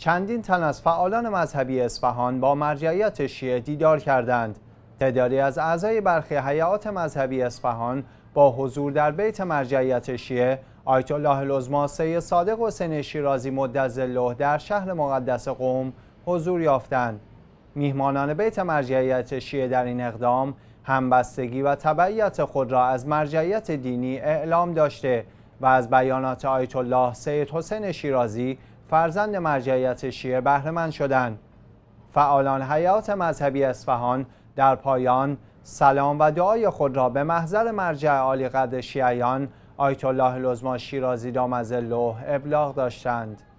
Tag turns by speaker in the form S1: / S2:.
S1: چندین تن از فعالان مذهبی اصفهان با مرجعیت شیعه دیدار کردند. تعدادی از اعضای برخی حیات مذهبی اصفهان با حضور در بیت مرجعیت شیعه آیت الله العظما صادق حسین شیرازی مدظله در شهر مقدس قوم حضور یافتند. میهمانان بیت مرجعیت شیعه در این اقدام همبستگی و تبعیت خود را از مرجعیت دینی اعلام داشته و از بیانات آیت الله سید حسین شیرازی فرزند مرجعیت شیعه بهرمند شدند فعالان حیات مذهبی اصفهان در پایان سلام و دعای خود را به محضر مرجع عالی قدر شیعیان آیت الله لزما شیرازی له ابلاغ داشتند